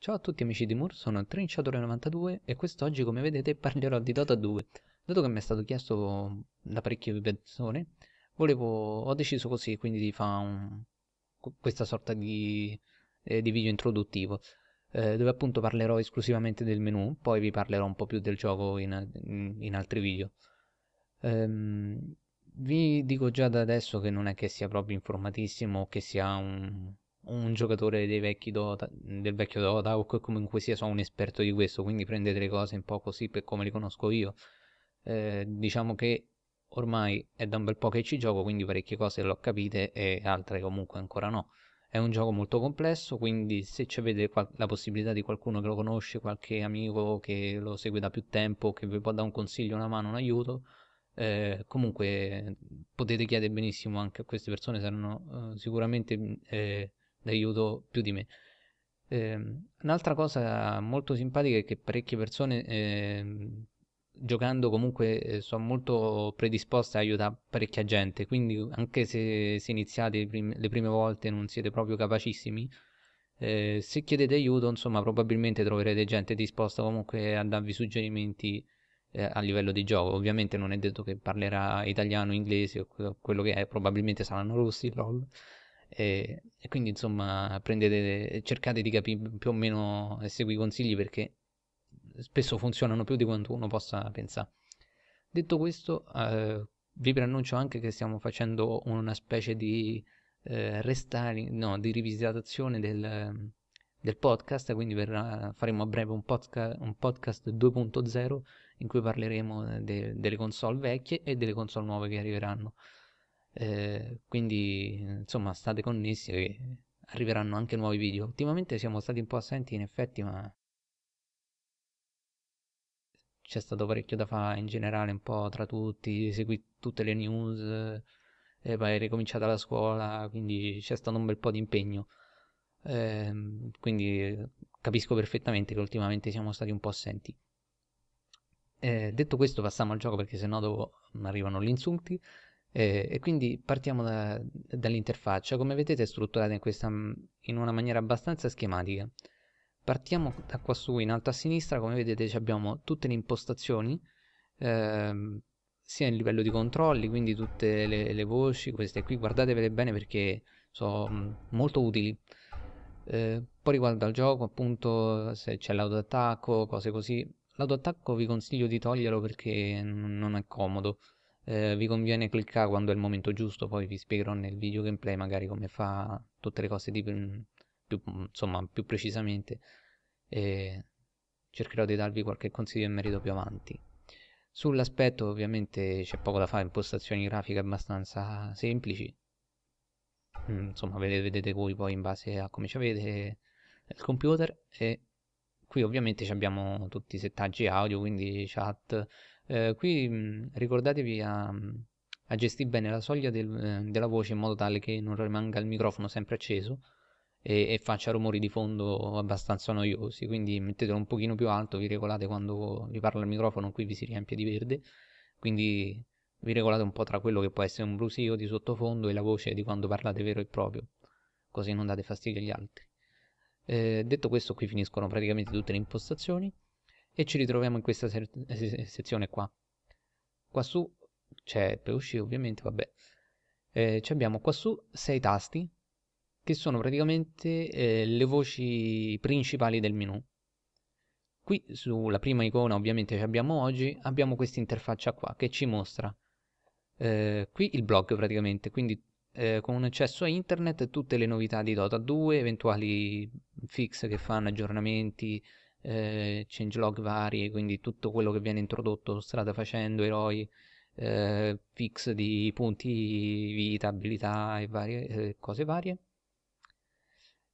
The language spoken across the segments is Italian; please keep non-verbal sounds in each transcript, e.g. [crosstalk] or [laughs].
Ciao a tutti amici di Moore, sono Trinciatore92 e quest'oggi come vedete parlerò di Dota 2 Dato che mi è stato chiesto da parecchie persone volevo, ho deciso così quindi di fare un, questa sorta di, eh, di video introduttivo eh, Dove appunto parlerò esclusivamente del menu, poi vi parlerò un po' più del gioco in, in, in altri video ehm, Vi dico già da adesso che non è che sia proprio informatissimo o che sia un un giocatore Dota, del vecchio Dota o comunque sia sono un esperto di questo, quindi prendete le cose un po' così per come le conosco io. Eh, diciamo che ormai è da un bel po' che ci gioco, quindi parecchie cose le ho capite e altre comunque ancora no. È un gioco molto complesso, quindi se avete la possibilità di qualcuno che lo conosce, qualche amico che lo segue da più tempo, che vi può dare un consiglio, una mano, un aiuto, eh, comunque potete chiedere benissimo anche a queste persone, saranno eh, sicuramente eh, l'aiuto più di me. Eh, un'altra cosa molto simpatica è che parecchie persone eh, giocando comunque eh, sono molto predisposte a aiutare parecchia gente, quindi anche se, se iniziate le prime, le prime volte non siete proprio capacissimi, eh, se chiedete aiuto insomma probabilmente troverete gente disposta comunque a darvi suggerimenti eh, a livello di gioco. Ovviamente non è detto che parlerà italiano, inglese o quello che è, probabilmente saranno russi, [laughs] lol. E, e quindi insomma prendete, cercate di capire più o meno e seguire i consigli perché spesso funzionano più di quanto uno possa pensare. Detto questo, eh, vi preannuncio anche che stiamo facendo una specie di eh, restyling, no, di rivisitazione del, del podcast, quindi verrà, faremo a breve un, podca- un podcast 2.0 in cui parleremo eh, de- delle console vecchie e delle console nuove che arriveranno. Eh, quindi insomma state connessi che arriveranno anche nuovi video. Ultimamente siamo stati un po' assenti in effetti, ma c'è stato parecchio da fare in generale, un po' tra tutti, segui tutte le news, eh, poi è ricominciata la scuola, quindi c'è stato un bel po' di impegno. Eh, quindi capisco perfettamente che ultimamente siamo stati un po' assenti. Eh, detto questo, passiamo al gioco perché sennò dopo arrivano gli insulti. Eh, e quindi partiamo da, dall'interfaccia, come vedete è strutturata in, questa, mm, in una maniera abbastanza schematica. Partiamo da qua su in alto a sinistra, come vedete abbiamo tutte le impostazioni, ehm, sia il livello di controlli, quindi tutte le, le voci, queste qui, guardatevele bene perché sono mm, molto utili. Eh, poi riguardo al gioco, appunto, se c'è l'autoattacco, cose così. L'autoattacco vi consiglio di toglierlo perché non è comodo eh, vi conviene cliccare quando è il momento giusto, poi vi spiegherò nel video gameplay magari come fa tutte le cose di, mm, più, mm, insomma, più precisamente e cercherò di darvi qualche consiglio in merito più avanti. Sull'aspetto ovviamente c'è poco da fare, impostazioni grafiche abbastanza semplici, mm, insomma vedete, vedete voi poi in base a come ci avete il computer e qui ovviamente abbiamo tutti i settaggi audio, quindi chat, eh, qui mh, mm, ricordatevi a, mm, a, gestire bene la soglia del, eh, della voce in modo tale che non rimanga il microfono sempre acceso e, e, faccia rumori di fondo abbastanza noiosi. Quindi mettetelo un pochino più alto, vi regolate quando vi parla il microfono, qui vi si riempie di verde. Quindi vi regolate un po' tra quello che può essere un brusio di sottofondo e la voce di quando parlate vero e proprio, così non date fastidio agli altri. Eh, detto questo, qui finiscono praticamente tutte le impostazioni e ci ritroviamo in questa se sezione qua. Quassù c'è per uscire ovviamente, vabbè. Eh, abbiamo quassù sei tasti che sono praticamente eh, le voci principali del menu. Qui sulla prima icona ovviamente che abbiamo oggi abbiamo questa interfaccia qua che ci mostra eh, qui il blog praticamente, quindi eh, con un accesso a internet tutte le novità di Dota 2, eventuali fix che fanno, aggiornamenti, eh, changelog vari, quindi tutto quello che viene introdotto strada facendo, eroi, eh, fix di punti vita, abilità e varie, eh, cose varie.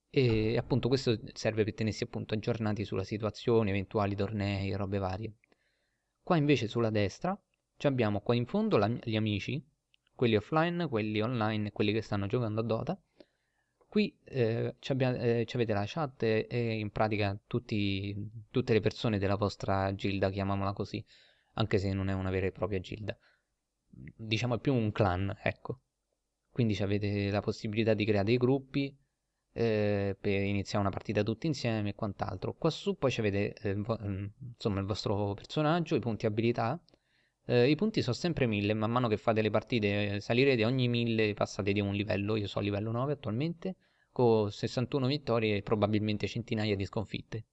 E appunto questo serve per tenersi appunto aggiornati sulla situazione, eventuali tornei, robe varie. Qua invece sulla destra abbiamo qua in fondo la, gli amici, quelli offline, quelli online, quelli che stanno giocando a Dota Qui eh, ci, abbia, eh, ci, avete la chat e, e in pratica tutti, tutte le persone della vostra gilda, chiamiamola così, anche se non è una vera e propria gilda. Diciamo è più un clan, ecco. Quindi avete la possibilità di creare dei gruppi eh, per iniziare una partita tutti insieme e quant'altro. Qua su poi ci avete eh, insomma il vostro personaggio, i punti abilità eh, I punti sono sempre 1000, man mano che fate le partite eh, salirete ogni 1000, passate di un livello, io sono a livello 9 attualmente, con 61 vittorie e probabilmente centinaia di sconfitte.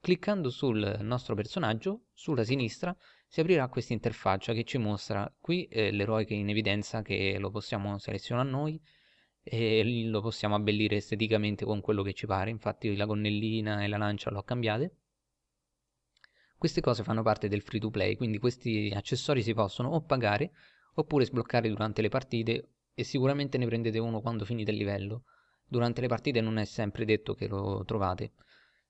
Cliccando sul nostro personaggio, sulla sinistra, si aprirà questa interfaccia che ci mostra qui eh, l'eroe che è in evidenza che lo possiamo selezionare noi e lo possiamo abbellire esteticamente con quello che ci pare, infatti la gonnellina e la lancia l'ho cambiate queste cose fanno parte del free to play, quindi questi accessori si possono o pagare oppure sbloccare durante le partite e sicuramente ne prendete uno quando finite il livello. Durante le partite non è sempre detto che lo trovate.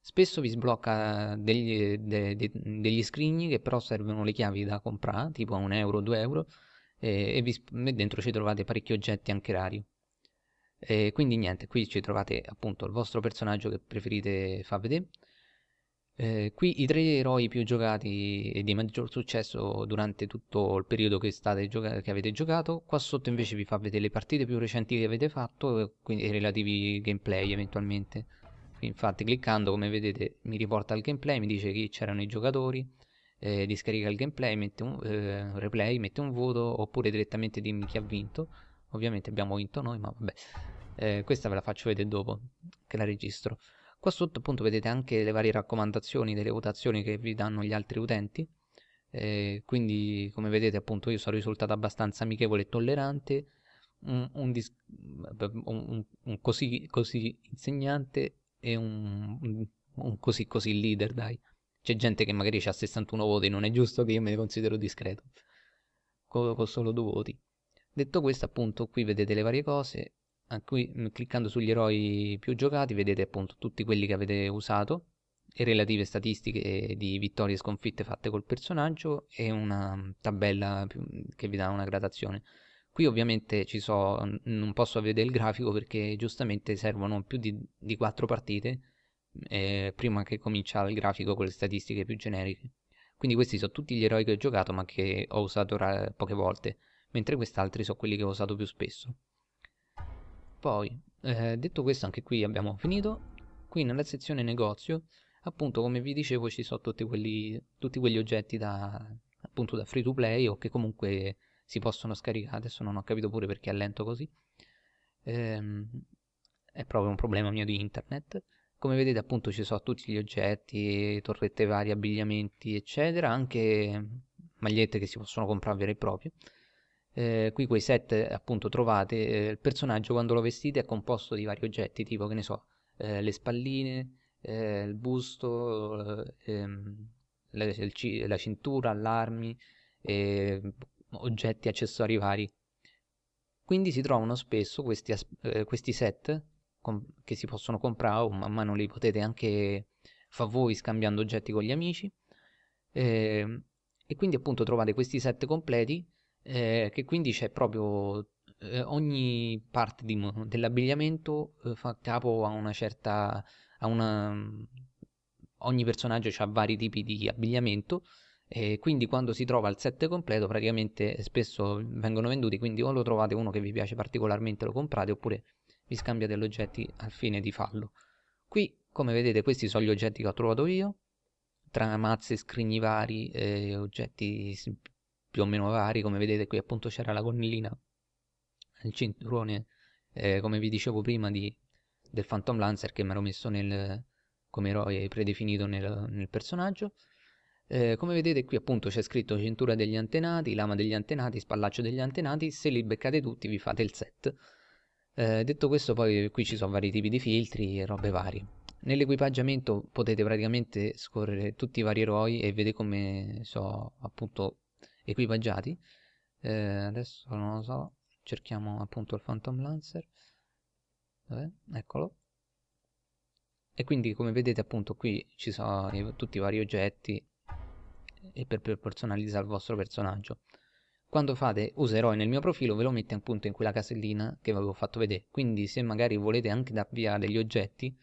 Spesso vi sblocca degli, de, de, degli scrigni che però servono le chiavi da comprare, tipo a 1 euro, 2 euro, e, e, vi, e, dentro ci trovate parecchi oggetti anche rari. E quindi niente, qui ci trovate appunto il vostro personaggio che preferite far vedere eh, qui i tre eroi più giocati e di maggior successo durante tutto il periodo che, gioca- che, avete giocato. Qua sotto invece vi fa vedere le partite più recenti che avete fatto e, eh, quindi, e relativi gameplay eventualmente. Infatti cliccando come vedete mi riporta al gameplay, mi dice chi c'erano i giocatori, eh, discarica il gameplay, mette un eh, replay, mette un voto oppure direttamente dimmi chi ha vinto. Ovviamente abbiamo vinto noi ma vabbè, eh, questa ve la faccio vedere dopo che la registro. Qua sotto appunto vedete anche le varie raccomandazioni delle votazioni che vi danno gli altri utenti. Eh, quindi come vedete appunto io sono risultato abbastanza amichevole e tollerante, un, un, un, un così, così insegnante e un, così così leader dai. C'è gente che magari ha 61 voti, non è giusto che io me ne considero discreto, con, con solo due voti. Detto questo appunto qui vedete le varie cose, qui mm, cliccando sugli eroi più giocati vedete appunto tutti quelli che avete usato e relative statistiche di vittorie e sconfitte fatte col personaggio e una mm, tabella mm, che vi dà una gradazione. Qui ovviamente so, non posso vedere il grafico perché giustamente servono più di, di 4 partite eh, prima che comincia il grafico con le statistiche più generiche. Quindi questi sono tutti gli eroi che ho giocato ma che ho usato poche volte, mentre quest'altri sono quelli che ho usato più spesso. Poi, eh, detto questo, anche qui abbiamo finito. Qui nella sezione negozio, appunto, come vi dicevo, ci sono tutti quelli, tutti quegli oggetti da, appunto, da free to play o che comunque si possono scaricare. Adesso non ho capito pure perché è lento così. Ehm, è proprio un problema mio di internet. Come vedete, appunto, ci sono tutti gli oggetti, torrette varie, abbigliamenti, eccetera, anche magliette che si possono comprare vere e proprie eh, qui quei set appunto trovate, eh, il personaggio quando lo vestite è composto di vari oggetti, tipo che ne so, eh, le spalline, eh, il busto, eh, ehm, la, il, la, cintura, allarmi, oggetti, accessori vari. Quindi si trovano spesso questi, eh, questi set che si possono comprare o man mano li potete anche fa voi scambiando oggetti con gli amici eh, e quindi appunto trovate questi set completi eh, che quindi c'è proprio eh, ogni parte di, dell'abbigliamento eh, fa capo a una certa... A una, mm, ogni personaggio ha vari tipi di abbigliamento e quindi quando si trova il set completo praticamente spesso vengono venduti, quindi o lo trovate uno che vi piace particolarmente lo comprate oppure vi scambiate gli oggetti al fine di farlo. Qui come vedete questi sono gli oggetti che ho trovato io, tra mazze, scrigni vari, eh, oggetti più o meno vari, come vedete qui appunto c'era la gonnellina, il cinturone, eh, come vi dicevo prima, di, del Phantom Lancer che mi ero messo nel, come eroe predefinito nel, nel personaggio. Eh, come vedete qui appunto c'è scritto cintura degli antenati, lama degli antenati, spallaccio degli antenati, se li beccate tutti vi fate il set. Eh, detto questo poi qui ci sono vari tipi di filtri e robe varie. Nell'equipaggiamento potete praticamente scorrere tutti i vari eroi e vedete come so appunto equipaggiati eh, adesso non lo so cerchiamo appunto il Phantom Lancer Dov'è? eccolo e quindi come vedete appunto qui ci sono i, tutti i vari oggetti e per, per personalizzare il vostro personaggio quando fate userò nel mio profilo ve lo mette appunto in quella casellina che vi avevo fatto vedere quindi se magari volete anche dar via degli oggetti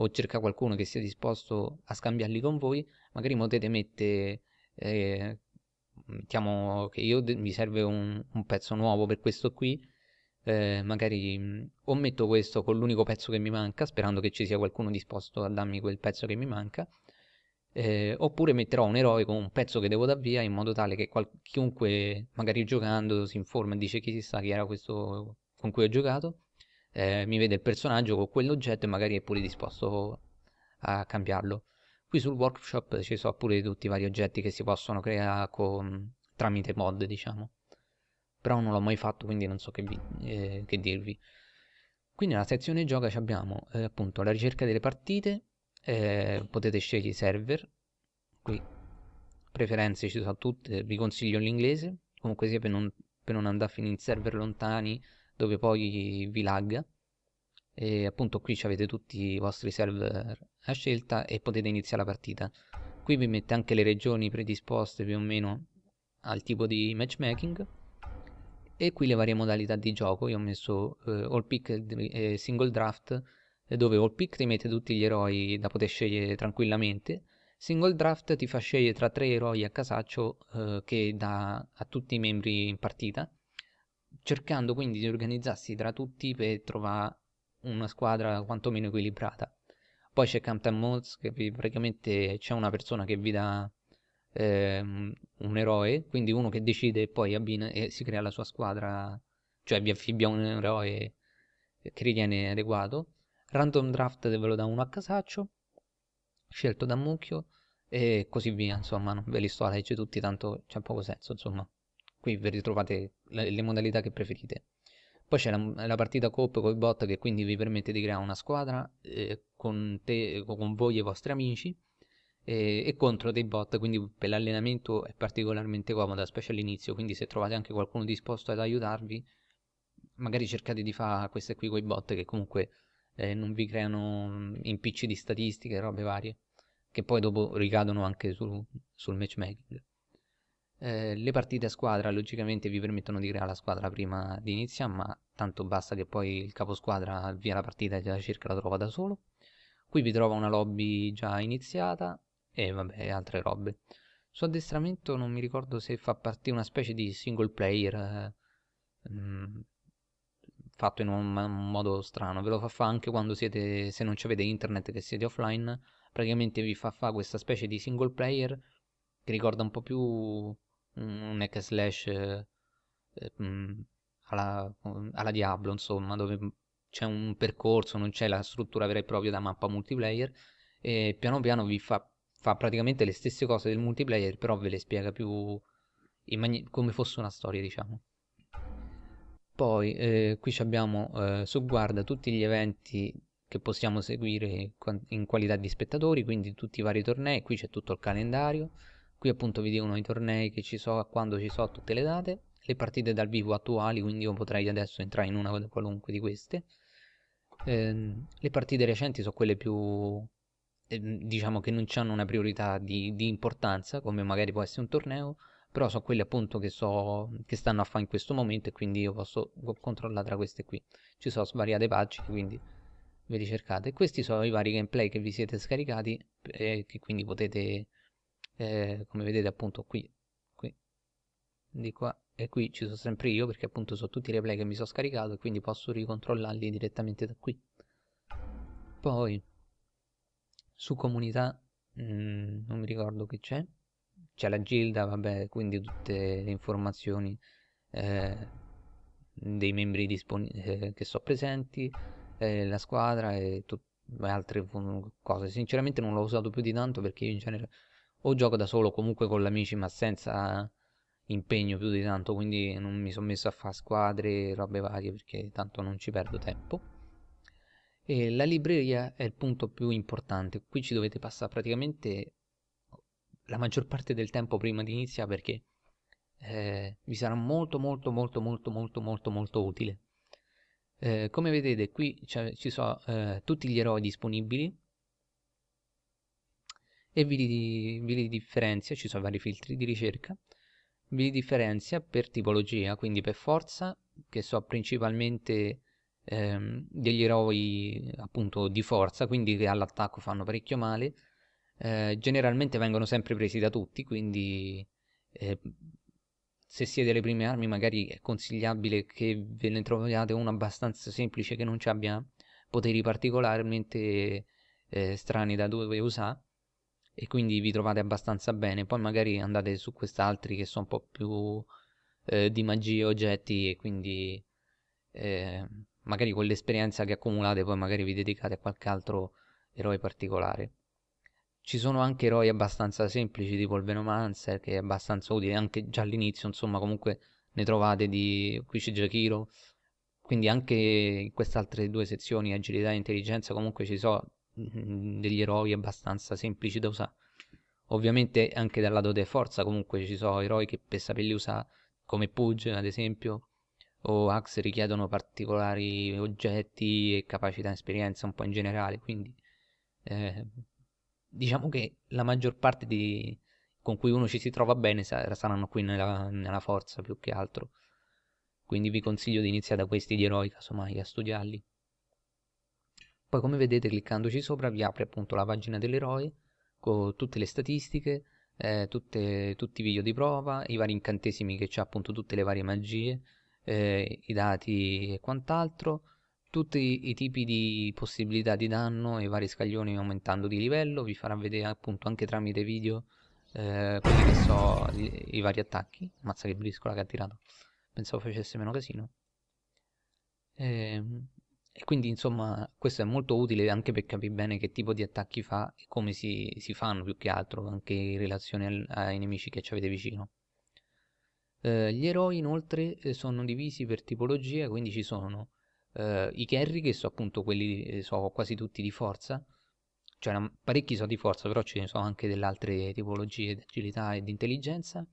o cerca qualcuno che sia disposto a scambiarli con voi magari potete mettere eh, mettiamo che io de- mi serve un, un, pezzo nuovo per questo qui, eh, magari mm, o metto questo con l'unico pezzo che mi manca, sperando che ci sia qualcuno disposto a darmi quel pezzo che mi manca, eh, oppure metterò un eroe con un pezzo che devo dar via in modo tale che qual- chiunque, magari giocando, si informa e dice chi sa chi era questo con cui ho giocato, eh, mi vede il personaggio con quell'oggetto e magari è pure disposto a cambiarlo. Qui sul workshop ci sono pure tutti i vari oggetti che si possono creare con, tramite mod, diciamo. Però non l'ho mai fatto, quindi non so che, vi, eh, che dirvi. Qui nella sezione gioca abbiamo eh, appunto la ricerca delle partite, eh, potete scegliere i server, qui preferenze ci sono tutte, vi consiglio l'inglese, comunque sia per non, per non andare a finire in server lontani dove poi vi lagga e appunto qui avete tutti i vostri server a scelta e potete iniziare la partita qui vi mette anche le regioni predisposte più o meno al tipo di matchmaking e qui le varie modalità di gioco io ho messo eh, all pick e single draft dove all pick ti mette tutti gli eroi da poter scegliere tranquillamente single draft ti fa scegliere tra tre eroi a casaccio eh, che dà a tutti i membri in partita cercando quindi di organizzarsi tra tutti per trovare una squadra quantomeno equilibrata. Poi c'è Campton Mods, che praticamente c'è una persona che vi dà eh, un eroe, quindi uno che decide e poi abbina e si crea la sua squadra, cioè vi affibbia un eroe che ritiene adeguato. Random Draft ve lo da uno a casaccio, scelto da mucchio, e così via, insomma, non ve li sto a leggere tutti, tanto c'è poco senso, insomma. Qui vi ritrovate le, le modalità che preferite. Poi c'è la, la partita coop con i bot che quindi vi permette di creare una squadra eh, con, te, con voi e i vostri amici eh, e contro dei bot, quindi per l'allenamento è particolarmente comoda, specie all'inizio, quindi se trovate anche qualcuno disposto ad aiutarvi, magari cercate di fare queste qui con i bot che comunque eh, non vi creano mm, impicci di statistiche, robe varie, che poi dopo ricadono anche su, sul matchmaking. Eh, le partite a squadra logicamente vi permettono di creare la squadra prima di iniziare, ma tanto basta che poi il caposquadra avvia la partita e già circa la trova da solo. Qui vi trova una lobby già iniziata e vabbè altre robe. Su addestramento non mi ricordo se fa parte una specie di single player eh, mh, mm, fatto in un, un, modo strano, ve lo fa fa anche quando siete, se non avete internet che siete offline, praticamente vi fa fa questa specie di single player che ricorda un po' più un hack slash eh, mm, alla, alla, Diablo, insomma, dove c'è un percorso, non c'è la struttura vera e propria da mappa multiplayer e piano piano vi fa, fa praticamente le stesse cose del multiplayer, però ve le spiega più mani- come fosse una storia, diciamo. Poi eh, qui abbiamo eh, su guarda tutti gli eventi che possiamo seguire in qualità di spettatori, quindi tutti i vari tornei, qui c'è tutto il calendario. Qui appunto vi dicono i tornei che ci sono, quando ci sono tutte le date, le partite dal vivo attuali, quindi io potrei adesso entrare in una qualunque di queste. Eh, le partite recenti sono quelle più, eh, diciamo che non hanno una priorità di, di, importanza, come magari può essere un torneo, però sono quelle appunto che, so, che stanno a fare in questo momento e quindi io posso controllare tra queste qui. Ci sono svariate pagine, quindi ve li cercate. Questi sono i vari gameplay che vi siete scaricati e eh, che quindi potete eh, come vedete appunto qui, qui, di qua e qui ci sono sempre io perché appunto sono tutti i replay che mi sono scaricato e quindi posso ricontrollarli direttamente da qui. Poi su comunità mh, mm, non mi ricordo che c'è, c'è la gilda, vabbè, quindi tutte le informazioni eh, dei membri eh, che sono presenti, eh, la squadra e altre cose. Sinceramente non l'ho usato più di tanto perché io in genere o gioco da solo comunque con gli amici ma senza impegno più di tanto quindi non mi sono messo a fare squadre robe varie perché tanto non ci perdo tempo e la libreria è il punto più importante qui ci dovete passare praticamente la maggior parte del tempo prima di iniziare perché eh, vi sarà molto molto molto molto molto molto molto utile eh, come vedete qui ci sono eh, tutti gli eroi disponibili e vi vi li differenzia, ci sono vari filtri di ricerca, vi li differenzia per tipologia, quindi per forza, che so principalmente ehm, degli eroi appunto di forza, quindi che all'attacco fanno parecchio male, eh, generalmente vengono sempre presi da tutti, quindi eh, se siete le prime armi magari è consigliabile che ve ne troviate uno abbastanza semplice che non ci abbia poteri particolarmente eh, strani da dove usare e quindi vi trovate abbastanza bene. Poi magari andate su quest'altri che sono un po' più eh, di magia, oggetti e quindi eh, magari con l'esperienza che accumulate poi magari vi dedicate a qualche altro eroe particolare. Ci sono anche eroi abbastanza semplici tipo il Venomancer che è abbastanza utile anche già all'inizio, insomma comunque ne trovate di... qui c'è Jakiro. Quindi anche in queste altre due sezioni, agilità e intelligenza, comunque ci sono Mm, degli eroi abbastanza semplici da usare. Ovviamente anche dal lato della forza comunque ci sono eroi che per saperli usare, come Pudge ad esempio, o Axe richiedono particolari oggetti e capacità e esperienza un po' in generale, quindi eh, diciamo che la maggior parte di, con cui uno ci si trova bene saranno qui nella, nella forza più che altro. Quindi vi consiglio di iniziare da questi di eroi, casomai, a studiarli. Poi come vedete cliccandoci sopra vi apre appunto la pagina dell'eroe con tutte le statistiche, eh, tutte, tutti i video di prova, i vari incantesimi che c'è appunto tutte le varie magie, eh, i dati e quant'altro, tutti i tipi di possibilità di danno e i vari scaglioni aumentando di livello, vi farà vedere appunto anche tramite video eh, quelli che so i, i vari attacchi, mazza che briscola che ha tirato, pensavo facesse meno casino. Ehm e quindi insomma questo è molto utile anche per capire bene che tipo di attacchi fa e come si, si fanno più che altro, anche in relazione al, ai nemici che ci avete vicino. Eh, gli eroi inoltre eh, sono divisi per tipologia, quindi ci sono eh, i carry che sono appunto quelli, eh, so, quasi tutti di forza, cioè parecchi sono di forza, però ce ne sono anche delle altre tipologie di agilità e di intelligenza,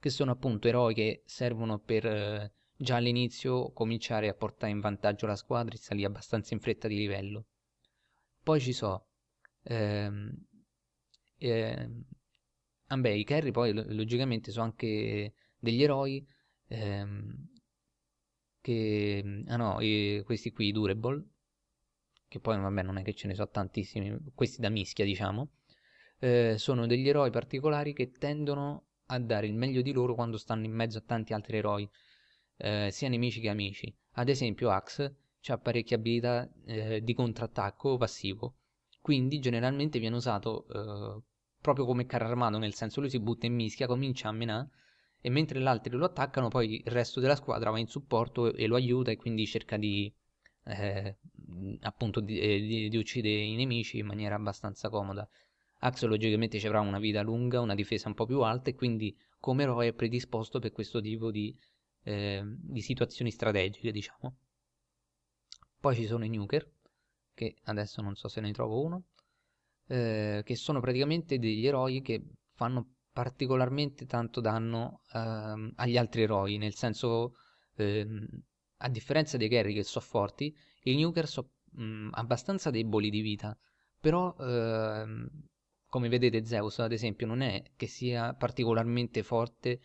che sono appunto eroi che servono per... Eh, già all'inizio cominciare a portare in vantaggio la squadra e salì abbastanza in fretta di livello. Poi ci so. Ehm, ehm, ah beh, i carry poi logicamente sono anche degli eroi. Ehm, che, ah no, eh, questi qui, i Durable, che poi vabbè non è che ce ne so tantissimi, questi da mischia diciamo, eh, sono degli eroi particolari che tendono a dare il meglio di loro quando stanno in mezzo a tanti altri eroi eh, sia nemici che amici. Ad esempio Axe ha parecchie abilità eh, di contrattacco passivo, quindi generalmente viene usato eh, proprio come carro armato, nel senso lui si butta in mischia, comincia a menare e mentre gli altri lo attaccano poi il resto della squadra va in supporto e lo aiuta e quindi cerca di eh, appunto di, eh, di, di, uccidere i nemici in maniera abbastanza comoda. Axe logicamente ci avrà una vita lunga, una difesa un po' più alta e quindi come eroe è predisposto per questo tipo di Ehm, di situazioni strategiche, diciamo. Poi ci sono i nuker, che adesso non so se ne trovo uno, eh, che sono praticamente degli eroi che fanno particolarmente tanto danno ehm, agli altri eroi, nel senso, ehm, a differenza dei carry che sono forti, i nuker sono mm, abbastanza deboli di vita, però ehm, come vedete Zeus ad esempio non è che sia particolarmente forte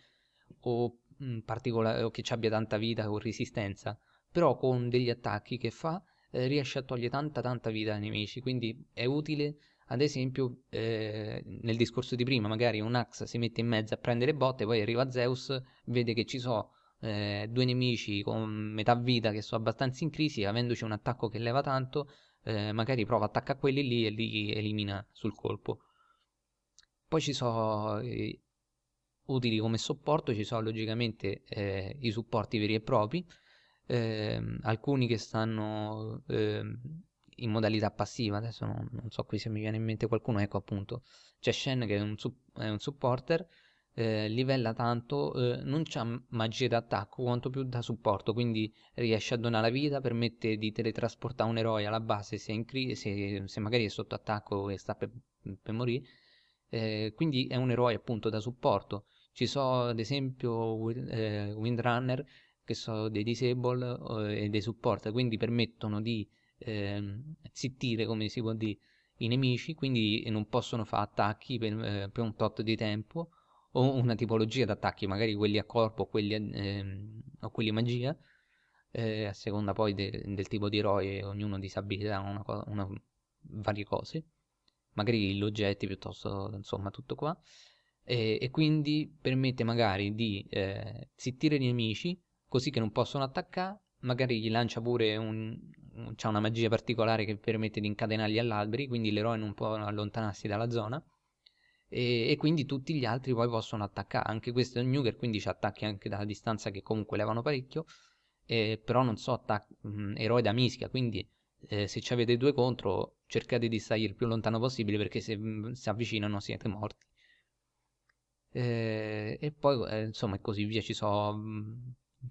o particolare o che ci abbia tanta vita con resistenza, però con degli attacchi che fa eh, riesce a togliere tanta tanta vita ai nemici, quindi è utile ad esempio eh, nel discorso di prima, magari un Axe si mette in mezzo a prendere botte, poi arriva Zeus, vede che ci sono eh, due nemici con metà vita che sono abbastanza in crisi, avendoci un attacco che leva tanto, eh, magari prova attacca quelli lì e li elimina sul colpo. Poi ci sono eh, utili come supporto ci sono logicamente eh, i supporti veri e propri, eh, alcuni che stanno eh, in modalità passiva, adesso non, non, so qui se mi viene in mente qualcuno, ecco appunto, c'è Shen che è un, è un supporter, eh, livella tanto, eh, non c'ha magie d'attacco quanto più da supporto, quindi riesce a donare la vita, permette di teletrasportare un eroe alla base se, in cri- se, se magari è sotto attacco e sta per, per morire, eh, quindi è un eroe appunto da supporto. Ci sono ad esempio eh, Windrunner che sono dei disable eh, e dei support, quindi permettono di ehm, zittire, come si può dire, i nemici, quindi non possono fare attacchi per, eh, per un tot di tempo o una tipologia di attacchi, magari quelli a corpo quelli a, ehm, o quelli a magia, eh, a seconda poi de, del tipo di eroe, ognuno disabilità una, una, varie cose magari gli oggetti piuttosto, insomma, tutto qua. E, e quindi permette magari di eh, zittire i nemici così che non possono attaccare, magari gli lancia pure un, un, una magia particolare che permette di incatenarli all'albero quindi l'eroe non può allontanarsi dalla zona. E, e, quindi tutti gli altri poi possono attaccare. Anche questo è un nuker, quindi ci attacchi anche dalla distanza che comunque levano parecchio. Eh, però non so, attac- mh, eroe da mischia, quindi eh, se ci avete due contro cercate di stare il più lontano possibile perché se mm, si avvicinano siete morti. Eh, e poi eh, insomma e così via ci so mm,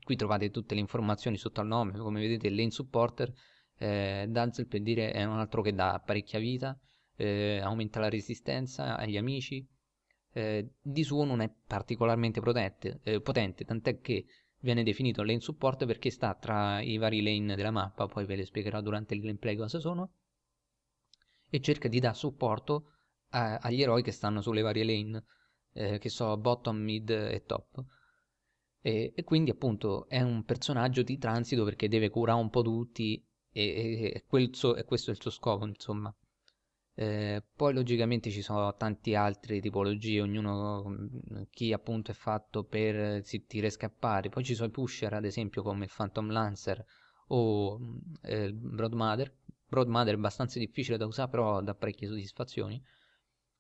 qui trovate tutte le informazioni sotto al nome come vedete lane supporter eh, Danzel per dire è un altro che dà parecchia vita eh, aumenta la resistenza agli amici eh, di suo non è particolarmente protette, eh, potente tant'è che viene definito lane support perché sta tra i vari lane della mappa poi ve le spiegherò durante il gameplay cosa sono e cerca di dare supporto a, agli eroi che stanno sulle varie lane, eh, che so, bottom, mid e top. E, e, quindi appunto è un personaggio di transito perché deve curare un po' tutti e, e, e so, questo è il suo scopo, insomma. Eh, poi logicamente ci sono tante altre tipologie, ognuno mm, chi appunto è fatto per sentire e scappare. Poi ci sono i pusher, ad esempio, come il Phantom Lancer o mm, eh, Broadmother, Broadmother è abbastanza difficile da usare, però dà parecchie soddisfazioni.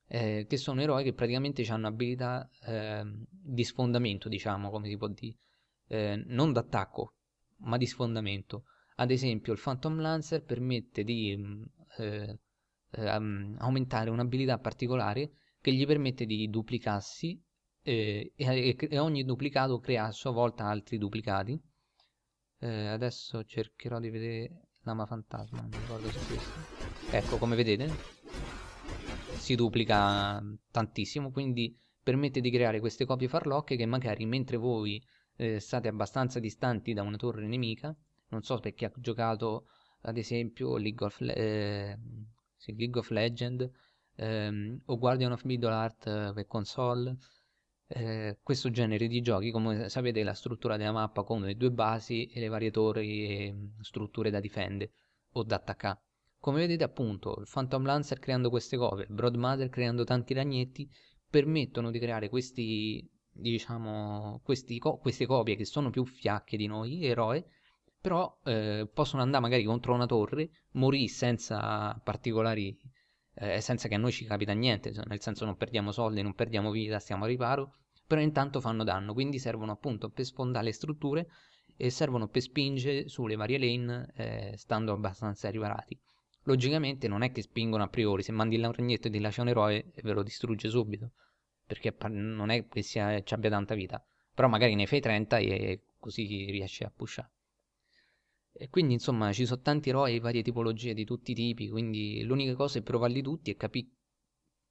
Eh, che sono eroi che praticamente hanno abilità eh, di sfondamento, diciamo, come si può dire, eh, non d'attacco, ma di sfondamento. Ad esempio, il Phantom Lancer permette di mm, eh, ehm, aumentare un'abilità particolare che gli permette di duplicarsi eh, e, e, ogni duplicato crea a sua volta altri duplicati. Eh, adesso cercherò di vedere Lama fantasma, non ricordo se questo. Ecco, come vedete, si duplica tantissimo, quindi permette di creare queste copie farlocche che magari mentre voi eh, state abbastanza distanti da una torre nemica, non so per chi ha giocato ad esempio League of, eh, sì, League of Legend ehm, o Guardian of Middle Art eh, per console, eh, questo genere di giochi, come sapete, la struttura della mappa con le due basi e le varie torri e strutture da difendere o da attaccare. Come vedete appunto, il Phantom Lancer creando queste cove, Broadmother creando tanti ragnetti, permettono di creare questi, diciamo, questi co- queste copie che sono più fiacche di noi, eroe, però eh, possono andare magari contro una torre, morì senza particolari eh, senza che a noi ci capita niente, nel senso non perdiamo soldi, non perdiamo vita, stiamo al riparo, però intanto fanno danno, quindi servono appunto per sfondare le strutture e servono per spingere sulle varie lane eh, stando abbastanza riparati. Logicamente non è che spingono a priori, se mandi il ragnetto e ti lascia un eroe ve lo distrugge subito, perché non è che sia, ci abbia tanta vita, però magari ne fai 30 e così riesci a pushare. E quindi insomma ci sono tanti eroi e varie tipologie di tutti i tipi, quindi l'unica cosa è provarli tutti e capire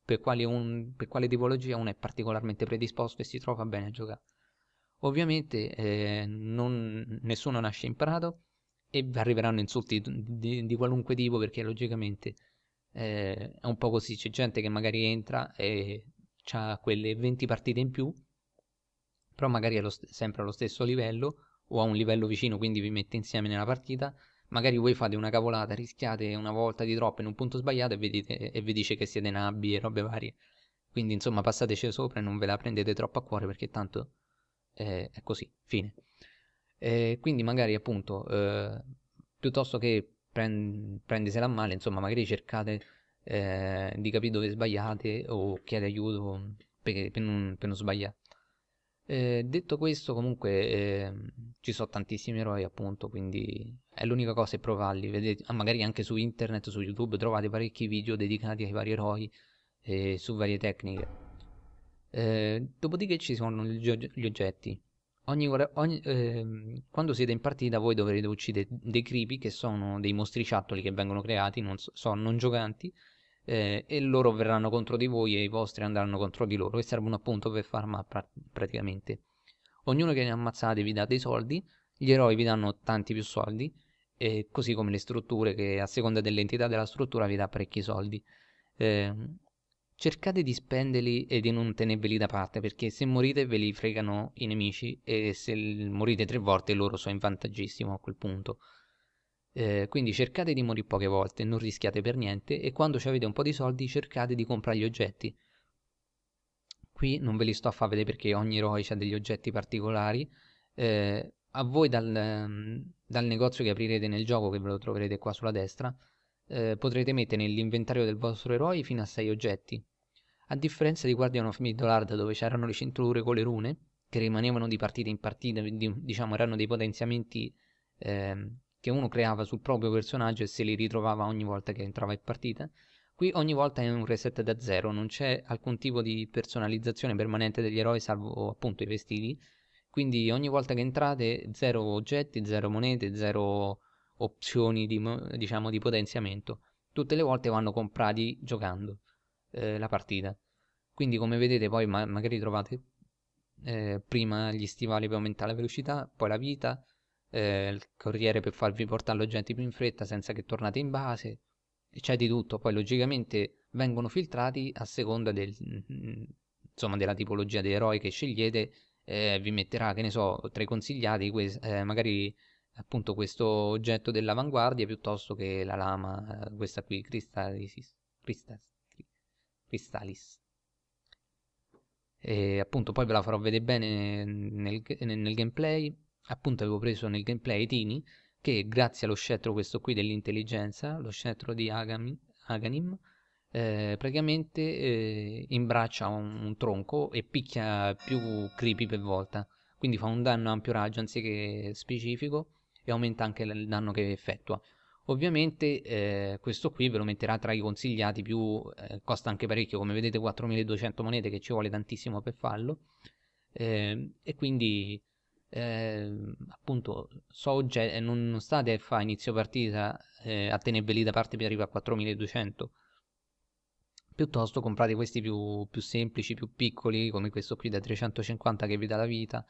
per, per, quale tipologia uno è particolarmente predisposto e si trova bene a giocare. Ovviamente eh, non, nessuno nasce imparato e arriveranno insulti di, di qualunque tipo perché logicamente eh, è un po' così, c'è gente che magari entra e ha quelle 20 partite in più, però magari è lo, sempre allo stesso livello o a un livello vicino, quindi vi mette insieme nella partita, magari voi fate una cavolata, rischiate una volta di troppo in un punto sbagliato e, vedete, e vi dice che siete nabbi e robe varie. Quindi insomma passateci sopra e non ve la prendete troppo a cuore perché tanto eh, è così, fine. Eh, quindi magari appunto, eh, piuttosto che prend- prendesela a male, insomma magari cercate eh, di capire dove sbagliate o chiedete aiuto per, per, non, per non sbagliare. Eh, detto questo, comunque eh, ci sono tantissimi eroi, appunto, quindi è l'unica cosa è provarli. Vedete, ah, magari anche su internet, su YouTube, trovate parecchi video dedicati ai vari eroi e eh, su varie tecniche. Eh, dopodiché ci sono gli, oggetti. Ogni, ogni, ehm, quando siete in partita, voi dovrete uccidere dei creepy che sono dei mostriciattoli che vengono creati, non, so, non giocanti, eh, e loro verranno contro di voi e i vostri andranno contro di loro e servono appunto per far mappa praticamente. Ognuno che ne ammazzate vi dà dei soldi, gli eroi vi danno tanti più soldi, e così come le strutture che a seconda dell'entità della struttura vi dà parecchi soldi. Eh, cercate di spenderli e di non tenerveli da parte perché se morite ve li fregano i nemici e se morite tre volte loro sono in vantaggissimo a quel punto. Eh, quindi cercate di morire poche volte, non rischiate per niente e quando avete un po' di soldi cercate di comprare gli oggetti. Qui non ve li sto a far vedere perché ogni eroe ha degli oggetti particolari. Eh, a voi dal, ehm, dal, negozio che aprirete nel gioco, che ve lo troverete qua sulla destra, eh, potrete mettere nell'inventario del vostro eroe fino a 6 oggetti. A differenza di Guardian of middle dove c'erano le cinture con le rune, che rimanevano di partita in partita, diciamo erano dei potenziamenti ehm, che uno creava sul proprio personaggio e se li ritrovava ogni volta che entrava in partita. Qui ogni volta è un reset da zero, non c'è alcun tipo di personalizzazione permanente degli eroi salvo appunto i vestiti. Quindi ogni volta che entrate zero oggetti, zero monete, zero opzioni di, diciamo, di potenziamento. Tutte le volte vanno comprati giocando eh, la partita. Quindi come vedete poi ma magari trovate eh, prima gli stivali per aumentare la velocità, poi la vita, eh, il corriere per farvi portare l'oggetto più in fretta senza che tornate in base, c'è di tutto, poi logicamente vengono filtrati a seconda del, insomma, della tipologia di eroi che scegliete, eh, vi metterà, che ne so, tra i consigliati eh, magari appunto questo oggetto dell'avanguardia piuttosto che la lama, eh, questa qui, Crystalis. Cristallis. Cristallis. E appunto poi ve la farò vedere bene nel, nel gameplay appunto avevo preso nel gameplay Tini, che grazie allo scettro questo qui dell'intelligenza, lo scettro di Agami, Aganim, eh, praticamente eh, imbraccia un, un, tronco e picchia più creepy per volta, quindi fa un danno a ampio raggio anziché specifico e aumenta anche il danno che effettua. Ovviamente eh, questo qui ve lo metterà tra i consigliati, più eh, costa anche parecchio, come vedete 4200 monete che ci vuole tantissimo per farlo eh, e quindi Ehm, eh, appunto Soggia non, non sta a fa inizio partita eh, a tenerbeli da parte che arriva a 4200 piuttosto comprate questi più, più, semplici, più piccoli come questo qui da 350 che vi dà la vita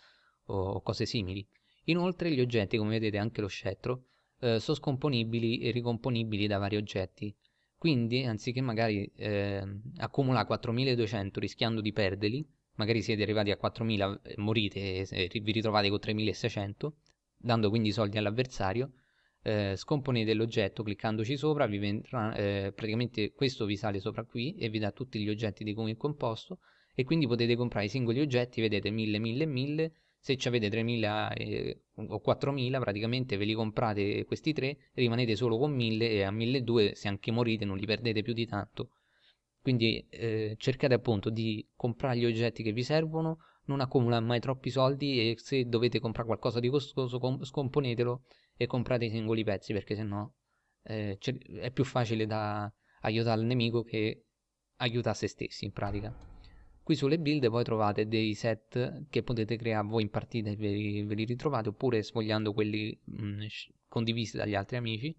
o cose simili inoltre gli oggetti come vedete anche lo scettro eh, sono scomponibili e ricomponibili da vari oggetti quindi anziché magari ehm, accumulare 4200 rischiando di perderli magari siete arrivati a 4.000, eh, morite eh, e vi ritrovate con 3.600, dando quindi soldi all'avversario, eh, scomponete l'oggetto cliccandoci sopra, vendrà, eh, praticamente questo vi sale sopra qui e vi dà tutti gli oggetti di come è composto e quindi potete comprare i singoli oggetti, vedete 1000, 1000, 1000, se avete 3000 eh, o 4000 praticamente ve li comprate questi tre, rimanete solo con 1000 e a 1200 se anche morite non li perdete più di tanto quindi eh, cercate appunto di comprare gli oggetti che vi servono, non accumulate mai troppi soldi e se dovete comprare qualcosa di costoso com- scomponetelo e comprate i singoli pezzi perché sennò eh, è più facile da aiutare il nemico che aiuta se stessi in pratica. Qui sulle build poi trovate dei set che potete creare voi in partita e ve li, ve li ritrovate oppure sfogliando quelli mh, mm, condivisi dagli altri amici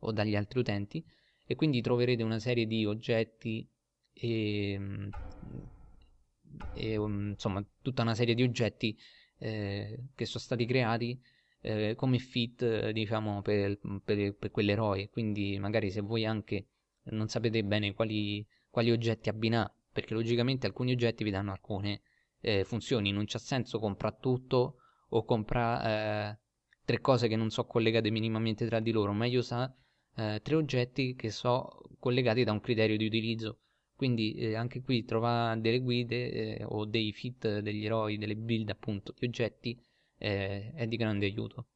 o dagli altri utenti e quindi troverete una serie di oggetti e, mm, e mm, insomma tutta una serie di oggetti eh, che sono stati creati eh, come fit eh, diciamo per, mm, per, per quell'eroe quindi magari se voi anche non sapete bene quali, quali oggetti abbinare perché logicamente alcuni oggetti vi danno alcune eh, funzioni non c'ha senso comprare tutto o comprare eh, tre cose che non sono collegate minimamente tra di loro meglio sa eh, tre oggetti che sono collegati da un criterio di utilizzo quindi eh, anche qui trova delle guide eh, o dei fit degli eroi, delle build appunto di oggetti eh, è di grande aiuto.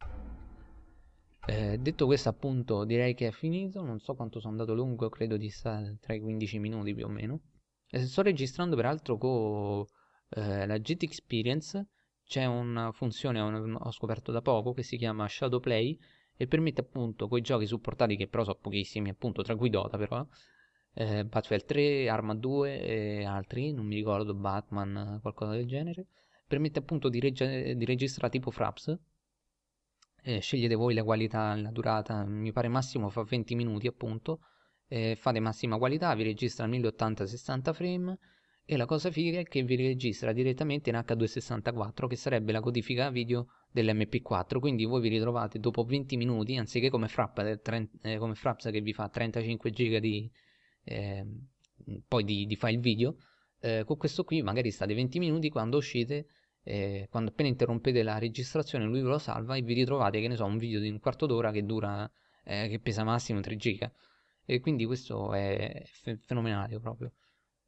Eh, detto questo appunto direi che è finito, non so quanto sono andato lungo, credo di stare tra i 15 minuti più o meno. E eh, sto registrando peraltro con eh, la GT Experience, c'è una funzione, ho scoperto da poco, che si chiama Shadow Play e permette appunto quei giochi supportati che però sono pochissimi appunto tra cui Dota però eh, Batman 3, Arma 2 e altri, non mi ricordo, Batman, qualcosa del genere. Permette appunto di, reg- di registrare tipo Fraps. Eh, scegliete voi la qualità, la durata, mi pare massimo fa 20 minuti appunto. Eh, fate massima qualità, vi registra 1080-60 frame. E la cosa figa è che vi registra direttamente in H264, che sarebbe la codifica video dell'MP4. Quindi voi vi ritrovate dopo 20 minuti, anziché come, frap, eh, come Fraps che vi fa 35 giga di, Ehm, poi di, di il video, eh, con questo qui magari state 20 minuti, quando uscite, eh, quando appena interrompete la registrazione lui ve lo salva e vi ritrovate, che ne so, un video di un quarto d'ora che dura, eh, che pesa massimo 3 giga. E quindi questo è fe- fenomenale proprio.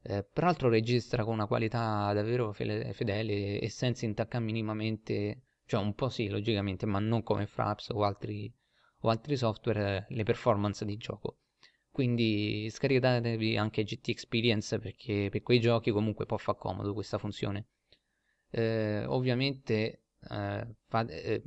Eh, peraltro registra con una qualità davvero fedele e senza intaccare minimamente cioè un po' sì, logicamente, ma non come Fraps o altri, o altri software, eh, le performance di gioco. Quindi scaricatevi anche GT Experience perché per quei giochi comunque può far comodo questa funzione. Eh, ovviamente eh, fate, eh,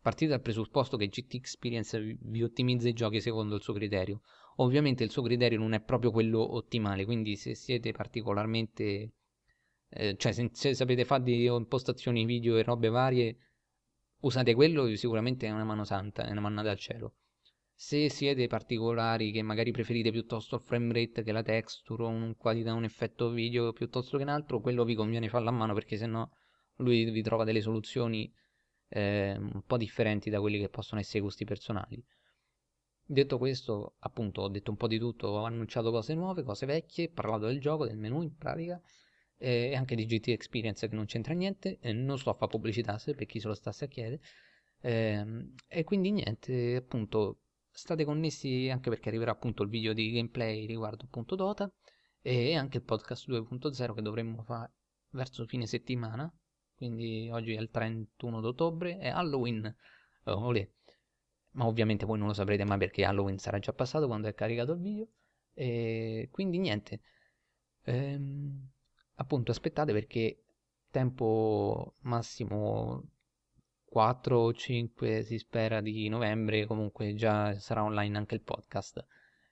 partite dal presupposto che GT Experience vi ottimizza i giochi secondo il suo criterio. Ovviamente il suo criterio non è proprio quello ottimale, quindi se siete particolarmente... Eh, cioè se, se sapete fare di impostazioni video e robe varie, usate quello sicuramente è una mano santa, è una manna dal cielo se siete particolari che magari preferite piuttosto il frame rate che la texture o un qualità un effetto video piuttosto che un altro quello vi conviene farlo a mano perché sennò lui vi trova delle soluzioni eh, un po' differenti da quelli che possono essere i gusti personali detto questo appunto ho detto un po' di tutto ho annunciato cose nuove cose vecchie ho parlato del gioco del menu in pratica e anche di GT Experience che non c'entra niente e non sto a fare pubblicità se per chi se lo stasse a chiedere ehm, e quindi niente appunto state connessi anche perché arriverà appunto il video di gameplay riguardo appunto Dota e anche il podcast 2.0 che dovremmo fare verso fine settimana quindi oggi è il 31 d'ottobre è Halloween oh, ma ovviamente voi non lo saprete mai perché Halloween sarà già passato quando è caricato il video e quindi niente ehm, appunto aspettate perché tempo massimo 4 o 5 si spera di novembre comunque già sarà online anche il podcast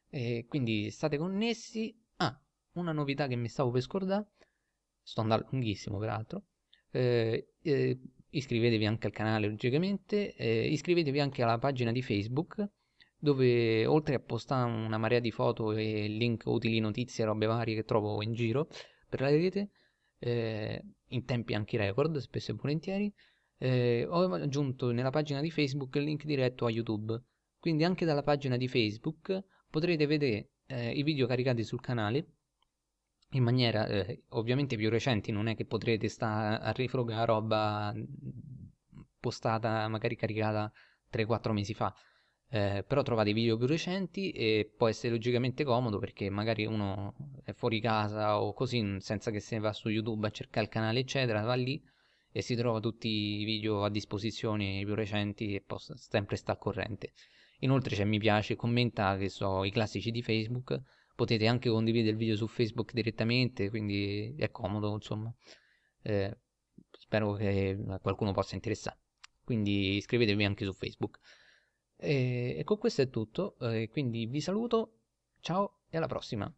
e quindi state connessi ah una novità che mi stavo per scordare sto andando lunghissimo peraltro eh, eh, iscrivetevi anche al canale logicamente eh, iscrivetevi anche alla pagina di facebook dove oltre a postare una marea di foto e link utili notizie robe varie che trovo in giro per la rete eh, in tempi anche record spesso e volentieri eh, ho aggiunto nella pagina di Facebook il link diretto a YouTube. Quindi anche dalla pagina di Facebook potrete vedere eh, i video caricati sul canale in maniera eh, ovviamente più recenti, non è che potrete stare a rifrogare roba postata, magari caricata 3-4 mesi fa. Eh, però trovate i video più recenti e può essere logicamente comodo perché magari uno è fuori casa o così senza che se ne va su YouTube a cercare il canale eccetera, va lì e si trova tutti i video a disposizione i più recenti e posso, sempre sta a corrente. Inoltre c'è mi piace, commenta che so i classici di Facebook, potete anche condividere il video su Facebook direttamente, quindi è comodo insomma. Eh, spero che a qualcuno possa interessare. Quindi iscrivetevi anche su Facebook. Eh, e, con questo è tutto, eh, quindi vi saluto, ciao e alla prossima.